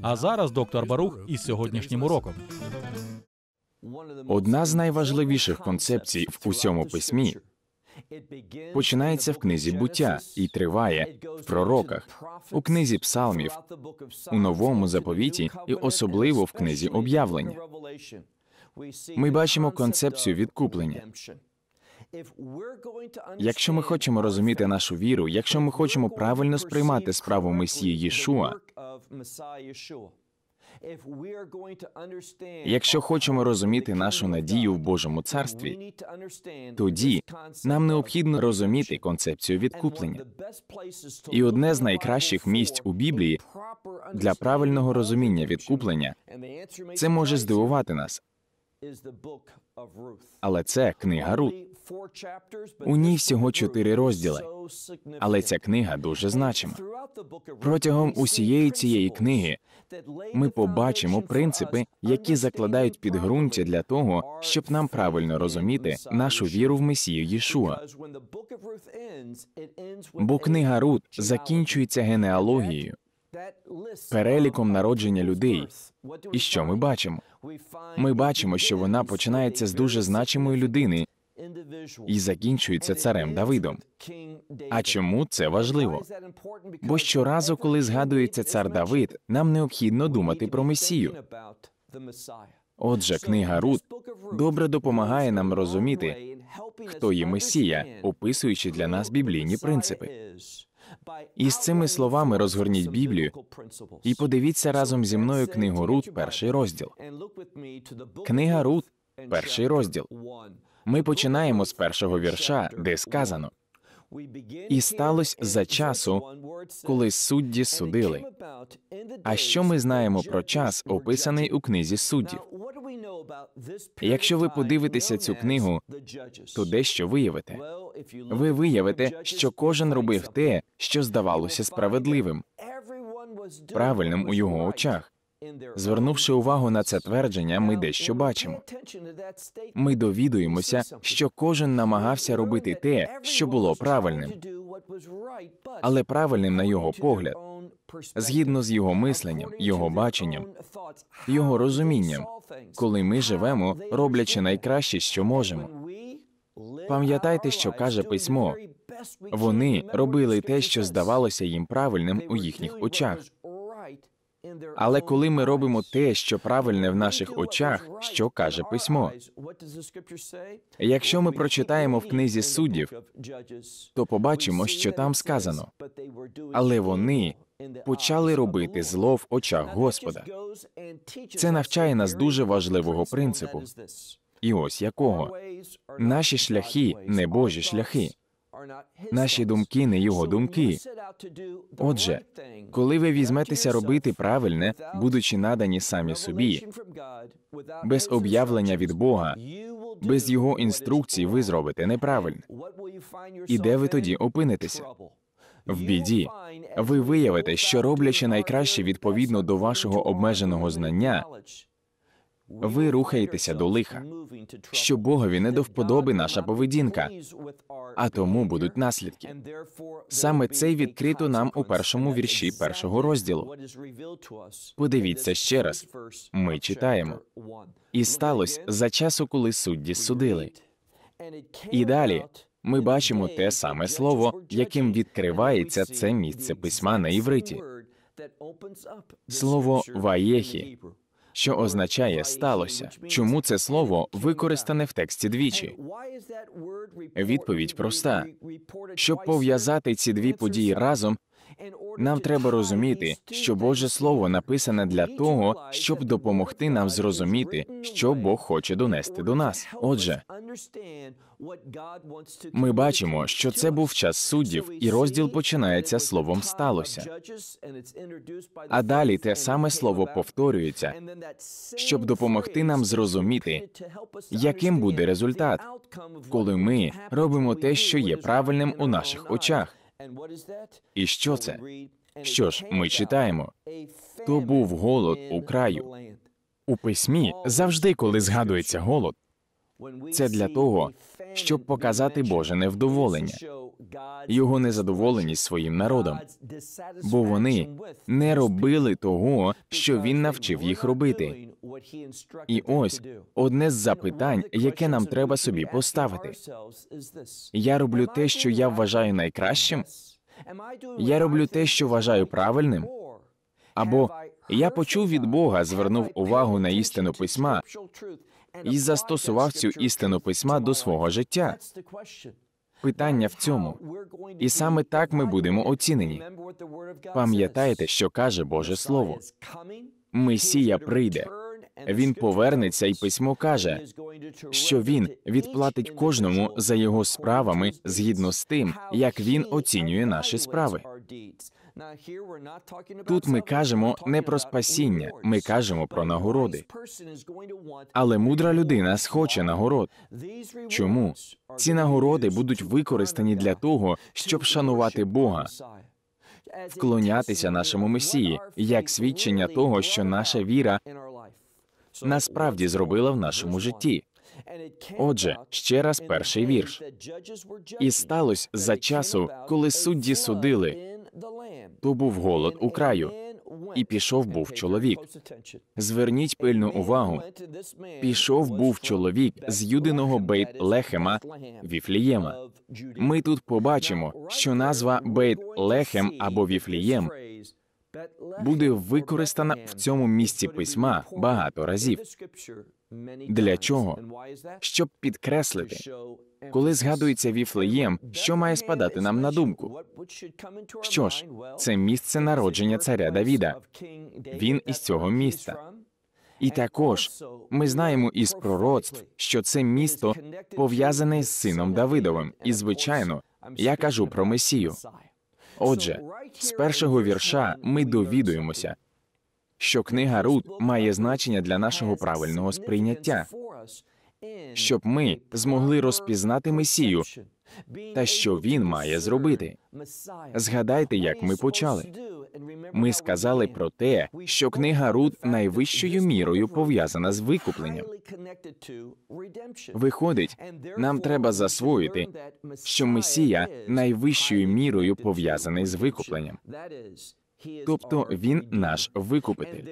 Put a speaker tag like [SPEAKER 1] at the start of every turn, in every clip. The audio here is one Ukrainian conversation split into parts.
[SPEAKER 1] А зараз доктор Барух із сьогоднішнім уроком.
[SPEAKER 2] Одна з найважливіших концепцій в усьому письмі починається в книзі буття і триває в пророках, у книзі псалмів, у новому заповіті і особливо в книзі об'явлення.
[SPEAKER 1] Ми бачимо концепцію відкуплення.
[SPEAKER 2] Якщо ми хочемо розуміти нашу віру, якщо ми хочемо правильно сприймати справу Месії Єшуа, якщо хочемо розуміти нашу надію в Божому царстві, тоді нам необхідно розуміти концепцію відкуплення. І одне з найкращих місць у Біблії для правильного розуміння відкуплення це може здивувати нас. Але це книга Рут.
[SPEAKER 1] У ній всього
[SPEAKER 2] чотири розділи.
[SPEAKER 1] Але ця книга дуже
[SPEAKER 2] значима. Протягом усієї цієї книги ми побачимо принципи, які закладають підґрунтя для того, щоб нам правильно розуміти нашу віру в Месію Єшуа. Бо книга Рут закінчується генеалогією переліком народження людей. І що ми бачимо? Ми бачимо, що вона починається з дуже значимої людини і закінчується царем Давидом. А чому це важливо? Бо щоразу, коли згадується цар Давид, нам необхідно думати про месію. Отже, книга Рут добре допомагає нам розуміти, хто є Месія, описуючи для нас біблійні принципи. І з цими словами розгорніть Біблію і подивіться разом зі мною книгу Рут, перший розділ. Книга Рут, перший розділ. Ми починаємо з першого вірша, де сказано і сталося за часу, коли судді судили. А що ми знаємо про час, описаний у книзі суддів? Якщо ви подивитеся цю книгу, то дещо виявите ви виявите, що кожен робив те, що здавалося справедливим, правильним у його очах. Звернувши увагу на це твердження, ми дещо бачимо. Ми довідуємося, що кожен намагався робити те, що було правильним, але правильним на його погляд, згідно з його мисленням, його баченням, його розумінням, коли ми живемо, роблячи найкраще, що можемо. Пам'ятайте, що каже письмо. Вони робили те, що здавалося їм правильним у їхніх очах. Але коли ми робимо те, що правильне в наших очах, що каже письмо? Якщо ми прочитаємо в книзі суддів, то побачимо, що там сказано. Але вони почали робити зло в очах Господа. Це навчає нас дуже важливого принципу. І ось якого Наші шляхи не Божі шляхи. Наші думки не його думки. Отже, коли ви візьметеся робити правильне, будучи надані самі собі, без об'явлення від Бога, без його інструкцій, ви зробите неправильне.
[SPEAKER 1] І де ви тоді
[SPEAKER 2] опинитеся? В біді ви виявите, що роблячи найкраще відповідно до вашого обмеженого знання, ви рухаєтеся до лиха, що Богові не до вподоби наша поведінка, а тому будуть наслідки. Саме це відкрито нам у першому вірші першого розділу.
[SPEAKER 1] Подивіться ще раз. Ми
[SPEAKER 2] читаємо і сталося за часу, коли судді судили. І далі ми бачимо те саме слово, яким відкривається це місце письма на івриті. Слово ваєхі що означає сталося. Чому це слово використане в тексті двічі? Відповідь проста. Щоб пов'язати ці дві події разом. Нам треба розуміти, що Боже Слово написане для того, щоб допомогти нам зрозуміти, що Бог хоче донести до нас. Отже, ми бачимо, що це був час суддів, і розділ починається словом сталося. А далі те саме слово повторюється, щоб допомогти нам зрозуміти, яким буде результат, коли ми робимо те, що є правильним у наших очах. І що це? Що ж, ми читаємо? То був голод у краю. У письмі завжди, коли згадується голод, це для того, щоб показати Боже невдоволення, його незадоволеність своїм народом,
[SPEAKER 1] бо вони
[SPEAKER 2] не робили того, що він навчив їх робити. І ось одне з запитань, яке нам треба собі поставити. Я роблю те, що я вважаю найкращим. Я роблю те, що вважаю правильним. Або я почув від Бога, звернув увагу на істину письма і застосував цю істину письма до свого життя. Питання в цьому і саме так ми будемо оцінені. Пам'ятайте, що каже Боже Слово. Месія прийде він повернеться, і письмо каже, що він відплатить кожному за його справами згідно з тим, як він оцінює наші справи. Тут ми кажемо не про спасіння, ми кажемо про нагороди. Але мудра людина схоче нагород. Чому ці нагороди будуть використані для того, щоб шанувати Бога?
[SPEAKER 1] Вклонятися
[SPEAKER 2] нашому месії як свідчення того, що наша віра насправді зробила в нашому житті. Отже, ще раз перший вірш і сталося за часу, коли судді судили. то був голод у краю, і пішов був чоловік. Зверніть пильну увагу. Пішов був чоловік з юдиного бейт Лехема Віфлієма. Ми тут побачимо, що назва бейт Лехем або Віфлієм буде використана в цьому місці письма багато разів.
[SPEAKER 1] Для чого? Щоб
[SPEAKER 2] підкреслити, коли згадується віфлеєм, що має спадати нам на думку? Що ж, це місце народження царя Давіда. Він із цього міста. І також ми знаємо із пророцтв, що це місто пов'язане з сином Давидовим, і звичайно, я кажу про Месію. Отже, з першого вірша ми довідуємося, що книга Рут має значення для нашого правильного сприйняття, щоб ми змогли розпізнати Месію та що він має зробити. Згадайте, як ми почали. Ми сказали про те, що книга Рут найвищою мірою пов'язана з викупленням.
[SPEAKER 1] Виходить, нам треба засвоїти, що
[SPEAKER 2] Месія найвищою мірою пов'язаний з викупленням. Тобто він наш викупитель.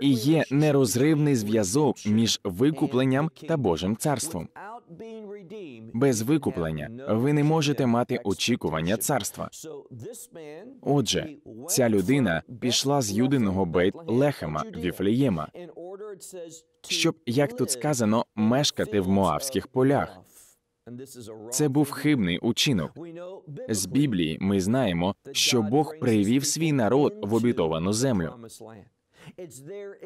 [SPEAKER 2] І є нерозривний зв'язок між викупленням та Божим царством без викуплення ви не можете мати очікування царства. Отже, ця людина пішла з юдиного бейт Лехема Віфлеєма, щоб, як тут сказано, мешкати в моавських полях. Це був хибний учинок. З Біблії ми знаємо, що Бог привів свій народ в обітовану землю.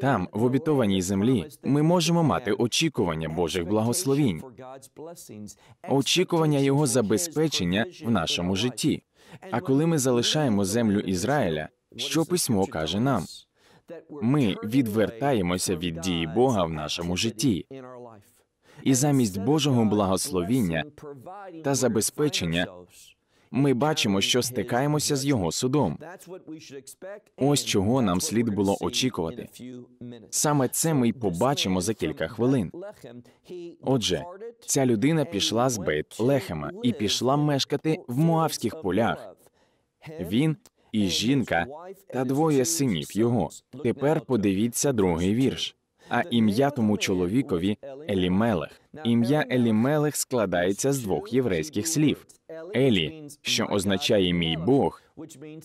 [SPEAKER 2] Там, в обітованій землі, ми можемо мати очікування Божих благословінь, очікування Його забезпечення в нашому житті. А коли ми залишаємо землю Ізраїля, що письмо каже нам? Ми відвертаємося від дії Бога в нашому житті. І замість Божого благословіння та забезпечення ми бачимо, що стикаємося з його судом. Ось чого нам слід було очікувати. Саме це ми й побачимо за кілька хвилин. Отже, ця людина пішла з Бейт Лехема і пішла мешкати в Моавських полях. Він і жінка та двоє синів його. Тепер подивіться другий вірш. А ім'я тому чоловікові Елімелех. Ім'я Елімелех складається з двох єврейських слів. Елі, що означає мій Бог,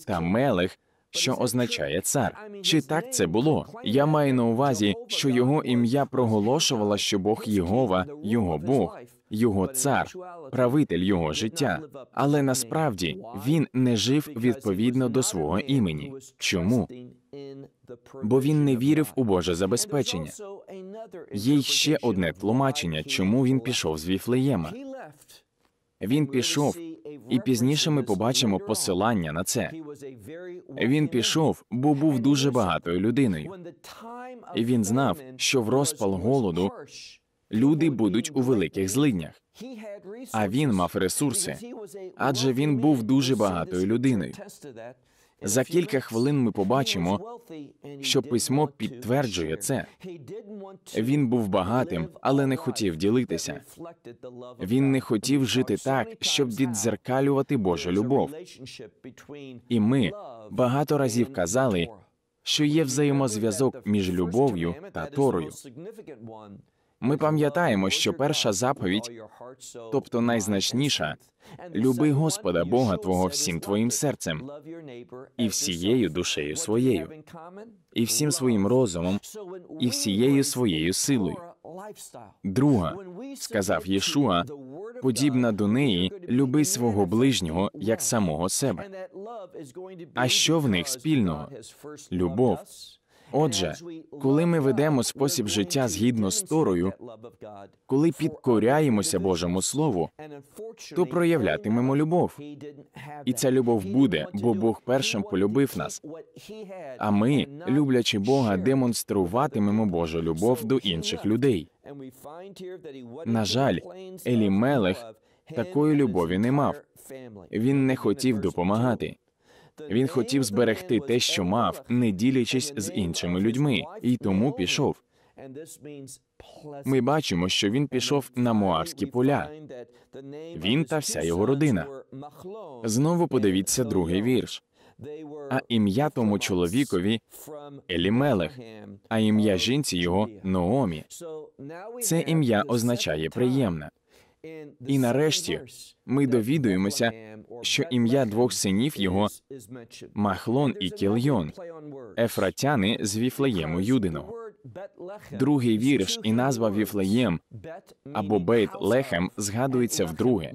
[SPEAKER 2] та Мелех, що означає цар. Чи так це було? Я маю на увазі, що його ім'я проголошувало, що Бог Єгова, його Бог, його цар, правитель його життя. Але насправді він не жив відповідно до свого імені. Чому? Бо він не вірив у Боже забезпечення. Є ще одне тлумачення, чому він пішов з Віфлеєма. Він пішов, і пізніше ми побачимо посилання на це. Він пішов, бо був дуже багатою людиною. І він знав, що в розпал голоду люди будуть у великих злиднях. А він мав ресурси, адже він був дуже багатою людиною. За кілька хвилин ми побачимо, що письмо підтверджує це. Він був багатим, але не хотів ділитися. Він не хотів жити так, щоб віддзеркалювати Божу любов. І ми багато разів казали, що є взаємозв'язок між любов'ю та торою. Ми пам'ятаємо, що перша заповідь, тобто найзначніша, люби Господа Бога Твого всім твоїм серцем, і всією душею своєю, і всім своїм розумом, і всією своєю силою. Друга, сказав Єшуа, подібна до неї, люби свого ближнього як самого себе. А що в них спільного? Любов. Отже, коли ми ведемо спосіб життя згідно з Торою, коли підкоряємося Божому Слову, то проявлятимемо любов. І ця любов буде, бо Бог першим полюбив нас. А ми, люблячи Бога, демонструватимемо Божу любов до інших людей. На жаль, Елімелех такої любові не мав. Він не хотів допомагати. Він хотів зберегти те, що мав, не ділячись з іншими людьми, і тому пішов. Ми бачимо, що він пішов на Моавські поля. Він та вся його родина. Знову подивіться другий вірш. А ім'я тому чоловікові Елімелех, а ім'я жінці його Ноомі. Це ім'я означає приємна. І нарешті ми довідуємося, що ім'я двох синів його Махлон і Кільйон, ефратяни з Віфлеєму Юдиного. Другий вірш і назва Віфлеєм або Бейт Лехем згадується вдруге.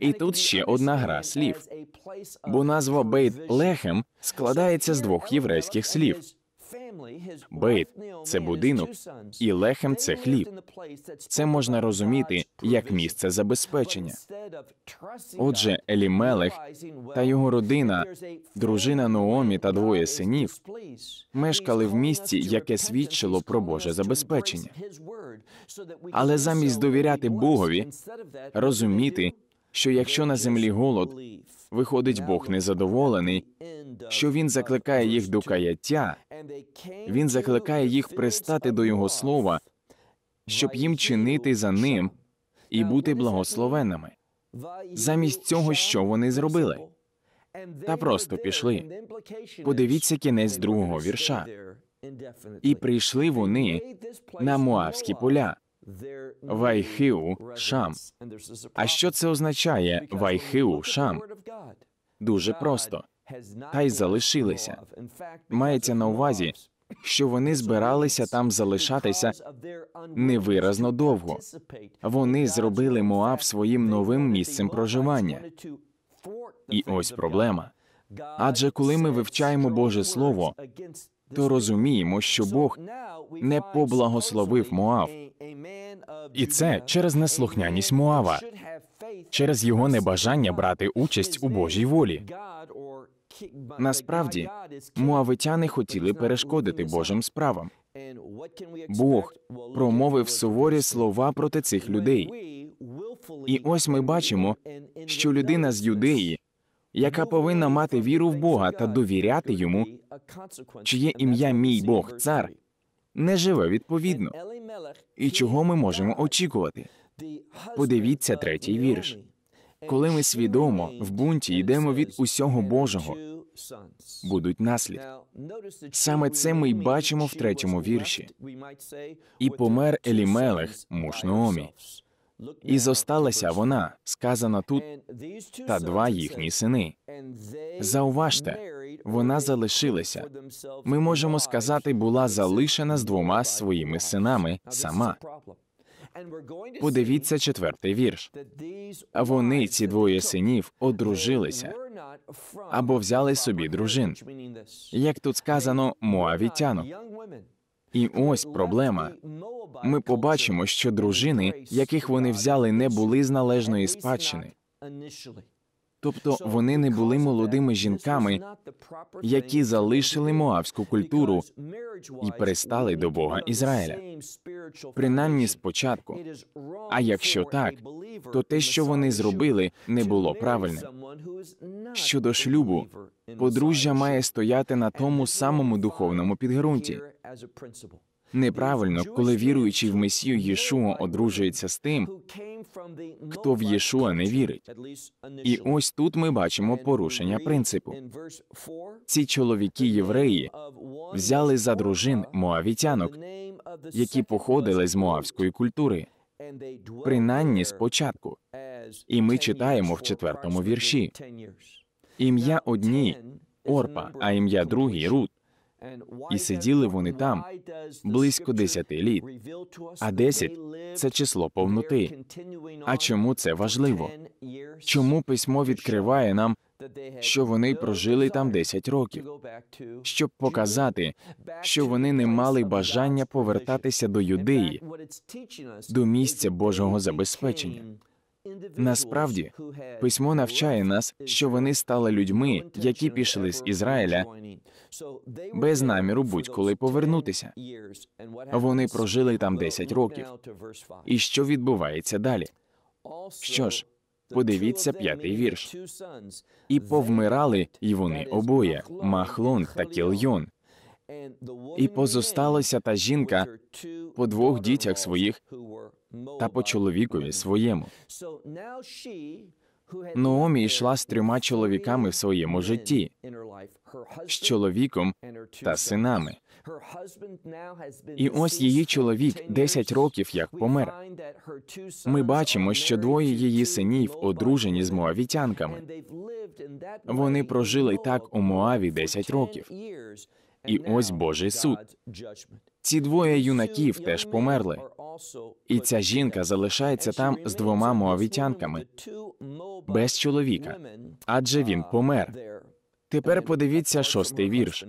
[SPEAKER 2] І тут ще одна гра слів, бо назва Бейт Лехем складається з двох єврейських слів. Бейт це будинок, і лехем це хліб. Це можна розуміти як місце забезпечення. Отже, Елімелех та його родина, дружина Наомі та двоє синів мешкали в місті, яке свідчило про Боже забезпечення. Але замість довіряти Богові, розуміти, що якщо на землі голод, виходить Бог незадоволений, що він закликає їх до каяття. Він закликає їх пристати до його слова, щоб їм чинити за ним і бути благословенними, замість цього, що вони зробили. Та просто пішли. Подивіться кінець другого вірша. І прийшли вони на Муавські поля, Вайхиу Шам. А що це означає Вайхиу Шам? Дуже просто та й залишилися. Мається на увазі, що вони збиралися там залишатися невиразно довго. Вони зробили Моав своїм новим місцем проживання. І ось проблема. Адже коли ми вивчаємо Боже Слово, то розуміємо, що Бог не поблагословив Моав. І це через неслухняність Моава, через його небажання брати участь у Божій волі. Насправді, муавитяни хотіли перешкодити Божим справам. Бог промовив суворі слова проти цих людей. І ось ми бачимо, що людина з юдеї, яка повинна мати віру в Бога та довіряти йому, чиє ім'я мій Бог, цар, не живе відповідно. І чого ми можемо очікувати? Подивіться третій вірш. Коли ми свідомо в бунті йдемо від усього Божого,
[SPEAKER 1] будуть наслідки. Саме це ми й бачимо в третьому вірші. І
[SPEAKER 2] помер Елімелех, муж Наомі. І зосталася вона, сказана тут, та два їхні сини. Зауважте, вона залишилася. Ми можемо сказати, була залишена з двома своїми синами сама. Подивіться четвертий вірш. Вони, ці двоє синів, одружилися або взяли собі дружин. Як тут сказано, моавітянок. І ось проблема. Ми побачимо, що дружини, яких вони взяли, не були з належної спадщини. Тобто вони не були молодими жінками, які залишили моавську культуру і перестали до Бога Ізраїля принаймні спочатку. А якщо так, то те, що вони зробили, не було правильним. Щодо шлюбу, подружжя має стояти на тому самому духовному підґрунті. Неправильно, коли віруючий в месію Єшуа одружується з тим, хто в Єшуа не вірить. І ось тут ми бачимо порушення принципу. Ці чоловіки євреї взяли за дружин моавітянок, які походили з моавської культури, принаймні спочатку. І ми читаємо в четвертому вірші ім'я одні Орпа, а ім'я другій Рут. І сиділи вони там близько десяти літ. А десять це число повноти. А чому це важливо? Чому письмо відкриває нам що вони прожили там 10 років, щоб показати, що вони не мали бажання повертатися до юдеї, до місця Божого забезпечення. Насправді, письмо навчає нас, що вони стали людьми, які пішли з Ізраїля
[SPEAKER 1] без наміру будь-коли повернутися. Вони прожили там 10 років. І
[SPEAKER 2] що відбувається далі? Що ж, Подивіться п'ятий вірш. І повмирали, і вони обоє Махлон та Кільйон. І позосталася та жінка по двох дітях своїх та по чоловікові своєму. ноомі йшла з трьома чоловіками в своєму житті,
[SPEAKER 1] з чоловіком та синами. І ось її чоловік
[SPEAKER 2] 10 років як помер. Ми бачимо, що двоє її синів одружені з моавітянками. Вони прожили так у Моаві 10 років. І ось Божий суд. Ці двоє юнаків теж померли. І ця жінка залишається там з двома моавітянками без чоловіка, адже він uh, помер. Тепер подивіться шостий вірш.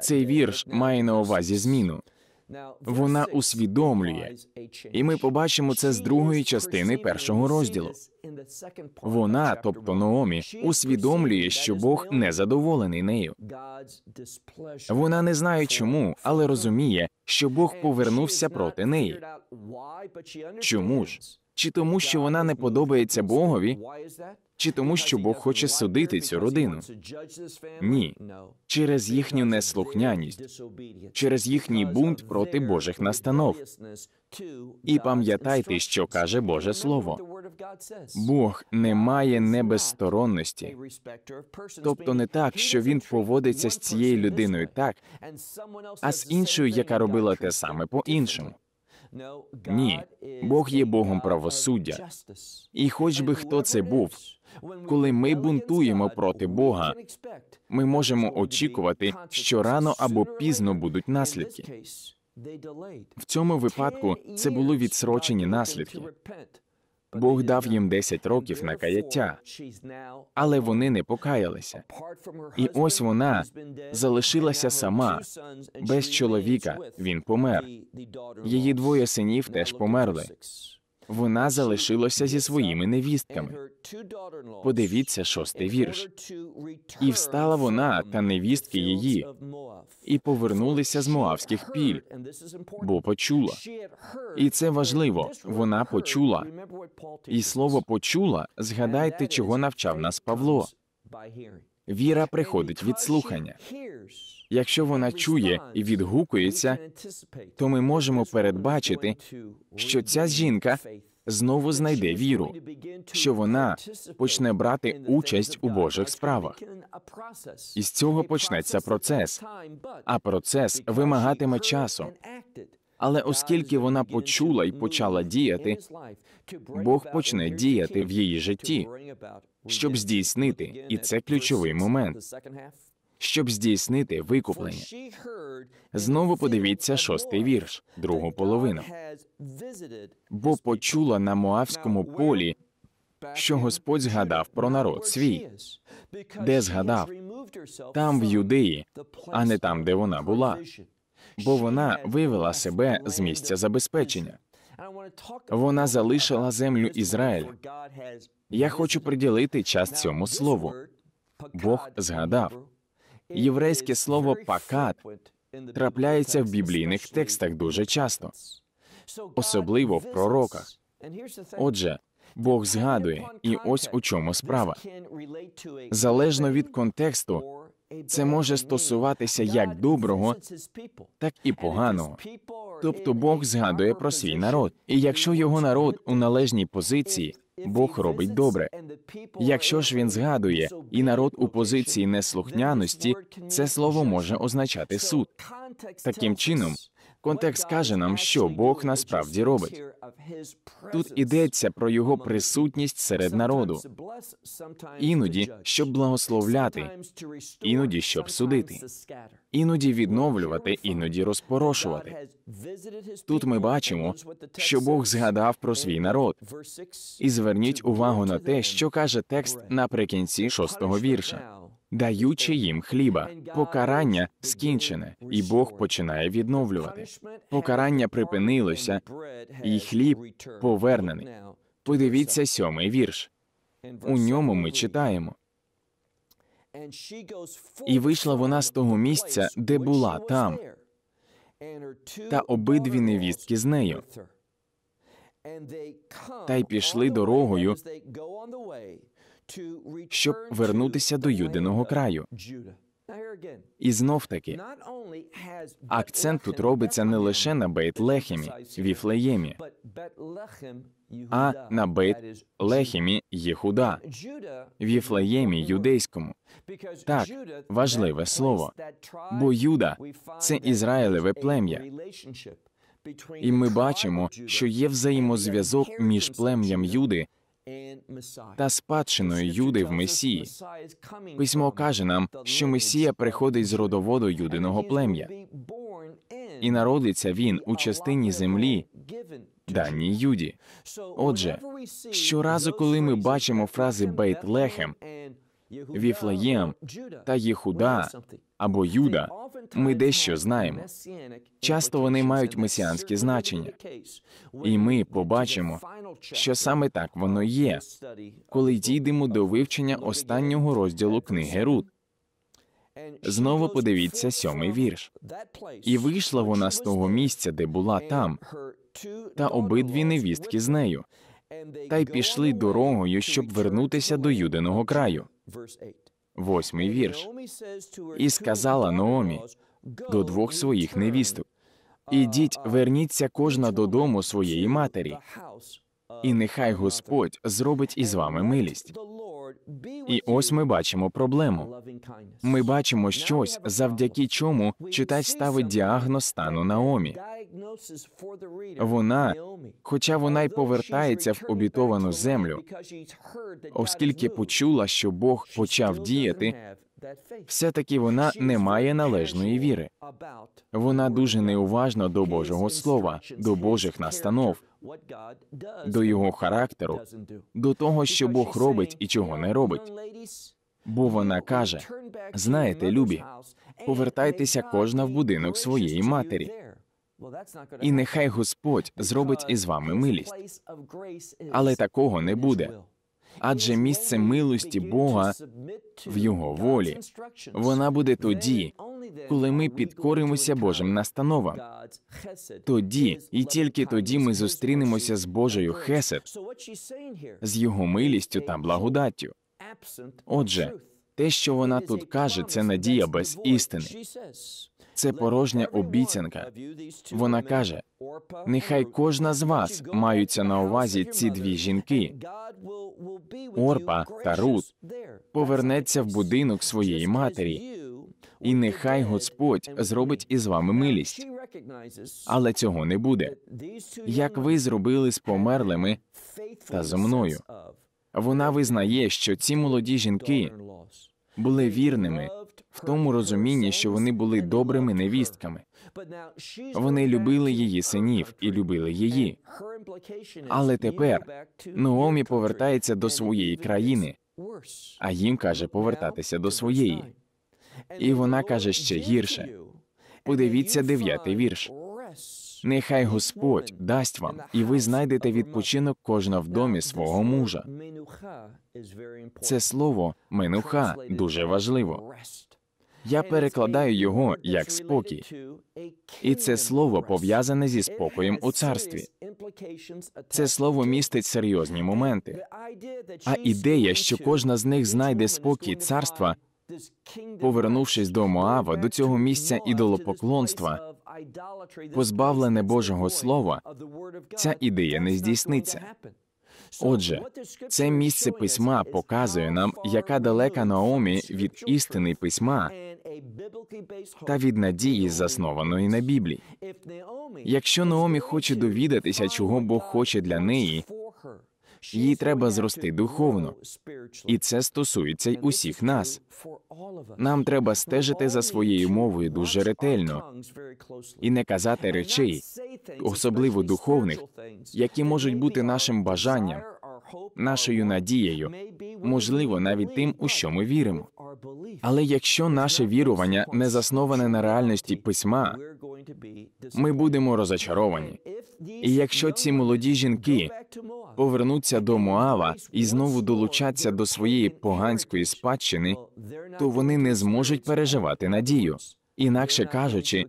[SPEAKER 2] Цей вірш має на увазі зміну вона усвідомлює, і ми побачимо це з другої частини першого розділу. Вона, тобто Наомі, усвідомлює, що Бог не задоволений нею. Вона не знає чому, але розуміє, що Бог повернувся проти неї. Чому ж? чи тому, що вона не подобається Богові, чи тому, що Бог хоче судити цю родину. Ні. через їхню неслухняність, через їхній бунт проти Божих настанов. І пам'ятайте, що каже Боже Слово. Бог не має небезсторонності, тобто не так, що він поводиться з цією людиною так, а з іншою, яка робила те саме по іншому. Ні, Бог є Богом правосуддя. І хоч би хто це був, коли ми бунтуємо проти Бога, ми можемо очікувати, що рано або пізно будуть наслідки. В цьому випадку це були відсрочені наслідки. Бог дав їм 10 років на каяття, але вони не покаялися. І ось вона залишилася сама без чоловіка. Він помер. Її двоє синів теж померли вона залишилася зі своїми невістками. Подивіться шостий вірш. І встала вона та невістки її і повернулися з Моавських піль, бо почула. І це важливо. Вона почула. І слово почула. Згадайте, чого навчав нас Павло. Віра приходить від слухання. Якщо вона чує і відгукується, то ми можемо передбачити, що ця жінка знову знайде віру, що вона почне брати участь у Божих справах. І з цього почнеться процес. А процес вимагатиме часу. Але оскільки вона почула і почала діяти, Бог почне діяти в її житті, щоб здійснити, і це ключовий момент щоб здійснити викуплення. Знову подивіться шостий вірш, другу половину. Бо почула на Моавському полі, що Господь згадав про народ свій, де згадав там в Юдеї, а не там, де вона була. Бо вона вивела себе з місця забезпечення. Вона залишила землю Ізраїль. Я хочу приділити час цьому слову. Бог згадав. Єврейське слово пакат трапляється в біблійних текстах дуже часто, особливо в пророках. Отже, Бог згадує, і ось у чому справа. Залежно від контексту, це може стосуватися як доброго, так і поганого. Тобто Бог згадує про свій народ, і якщо його народ у належній позиції, Бог робить добре. Якщо ж він згадує і народ у позиції неслухняності, це слово може означати суд. Таким чином, контекст каже нам, що Бог насправді робить. Тут ідеться про його присутність серед народу,
[SPEAKER 1] іноді щоб
[SPEAKER 2] благословляти,
[SPEAKER 1] іноді щоб судити,
[SPEAKER 2] іноді відновлювати, іноді розпорошувати. Тут ми бачимо, що Бог згадав про свій народ. І зверніть увагу на те, що каже текст наприкінці шостого вірша даючи їм хліба. Покарання скінчене, і Бог починає відновлювати. Покарання припинилося,
[SPEAKER 1] і хліб повернений.
[SPEAKER 2] Подивіться сьомий вірш. У ньому ми читаємо. І вийшла вона з того місця, де була там, та обидві невістки з нею. Та й пішли дорогою щоб вернутися до юдиного краю. І знов таки
[SPEAKER 1] акцент тут робиться не
[SPEAKER 2] лише на Бейт-Лехемі, Віфлеємі, а на Бейт-Лехемі Єхуда, Віфлеємі юдейському. Так, важливе слово. Бо Юда це Ізраїлеве плем'я. І ми бачимо, що є взаємозв'язок між плем'ям Юди та спадщиною Юди в Месії. Письмо каже нам, що Месія приходить з родоводу юдиного плем'я. І народиться він у частині землі, даній Юді. Отже, щоразу, коли ми бачимо фрази Бейт Лехем,
[SPEAKER 1] Віфлеєм та Єхуда або
[SPEAKER 2] Юда, ми дещо знаємо. Часто вони мають месіанське значення, і ми побачимо, що саме так воно є, коли дійдемо до вивчення останнього розділу книги Рут. Знову подивіться сьомий вірш. І вийшла вона з того місця, де була там, та обидві невістки з нею, та й пішли дорогою, щоб вернутися до юдиного краю восьмий вірш. І сказала Наомі до двох своїх невісток: Ідіть, верніться кожна додому своєї матері, і нехай Господь зробить із вами милість. І ось ми бачимо проблему. Ми бачимо щось, завдяки чому читач ставить діагноз стану Наомі. Вона, хоча вона й повертається в обітовану землю, оскільки почула, що Бог почав діяти. Все таки вона не має належної віри. Вона дуже неуважна до Божого Слова, до Божих настанов до його характеру, до того, що Бог робить і чого не робить. Бо вона каже: знаєте, любі, повертайтеся кожна в будинок своєї матері. І нехай Господь зробить із вами милість,
[SPEAKER 1] але такого
[SPEAKER 2] не буде адже місце милості Бога в Його волі. Вона буде тоді, коли ми підкоримося Божим настановам. Тоді і тільки тоді ми зустрінемося з Божою Хесед, з його милістю та благодаттю. Отже, те, що вона тут каже, це надія без істини це порожня обіцянка. Uh, Вона каже: нехай кожна з вас маються на увазі ці дві жінки. Орпа та Рут повернеться в будинок своєї матері, і нехай Господь зробить із вами милість. Але цього не буде. Як ви зробили з померлими та зо мною? Вона визнає, що ці молоді жінки були вірними тому розумінні, що вони були добрими невістками. Вони любили її синів і любили її.
[SPEAKER 1] Але тепер Ноомі повертається
[SPEAKER 2] до своєї країни, а їм каже повертатися до своєї. І вона каже ще гірше. Подивіться дев'ятий вірш. Нехай Господь дасть вам, і ви знайдете відпочинок кожна в домі свого мужа. Це слово менуха дуже важливо. Я перекладаю його як спокій, і це слово пов'язане зі спокоєм у царстві. Це слово містить серйозні моменти. А ідея, що кожна з них знайде спокій царства, повернувшись до Моава, до цього місця ідолопоклонства, позбавлене Божого Слова, ця ідея не здійсниться. Отже, це місце письма показує нам, яка далека Наомі від істини письма та від надії, заснованої на Біблії. Якщо Наомі хоче довідатися, чого Бог хоче для неї, їй треба зрости духовно. І це стосується й усіх нас. Нам треба стежити за своєю мовою дуже ретельно і не казати речей, особливо духовних, які можуть бути нашим бажанням, нашою надією, можливо, навіть тим, у що ми віримо. Але якщо наше вірування не засноване на реальності письма, ми будемо розочаровані. І якщо ці молоді жінки повернуться до Моава і знову долучаться до своєї поганської спадщини, то вони не зможуть переживати надію. Інакше кажучи,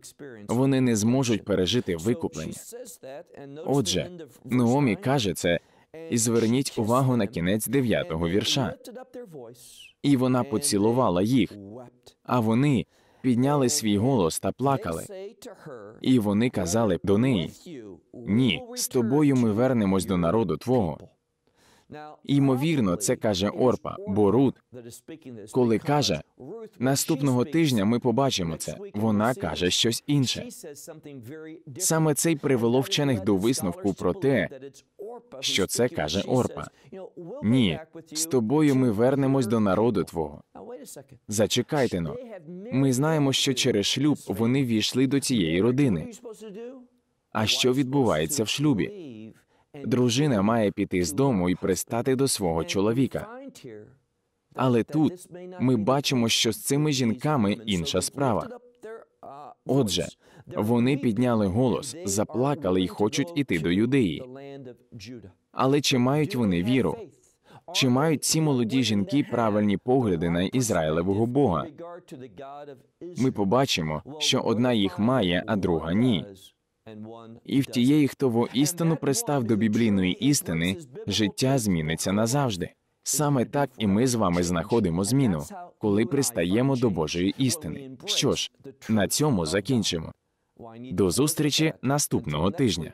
[SPEAKER 2] вони не зможуть пережити викуплення. Отже, Наомі каже це, і зверніть увагу на кінець дев'ятого вірша. І вона поцілувала їх, а вони підняли свій голос та плакали. І вони казали до неї: Ні, з тобою ми вернемось до народу Твого. Ймовірно, це каже Орпа, бо Рут, коли каже наступного тижня, ми побачимо це. Вона каже щось інше. Саме це й привело вчених до висновку про те, що це каже Орпа. Ні, з тобою ми вернемось до народу твого. Зачекайте но ми знаємо, що через шлюб вони війшли до цієї родини. А що відбувається в шлюбі? Дружина має піти з дому і пристати до свого чоловіка. Але тут ми бачимо, що з цими жінками інша справа. Отже, вони підняли голос, заплакали і хочуть іти до юдеї. Але чи мають вони віру? Чи мають ці молоді жінки правильні погляди на Ізраїлевого Бога? Ми побачимо, що одна їх має, а друга ні. І в тієї, хто воістину пристав до біблійної істини, життя зміниться назавжди. Саме так і ми з вами знаходимо зміну, коли пристаємо до Божої істини. Що ж, на цьому закінчимо. До зустрічі наступного тижня.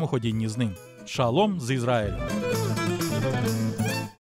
[SPEAKER 1] гармоходінні з ним. Шалом з Ізраїлю!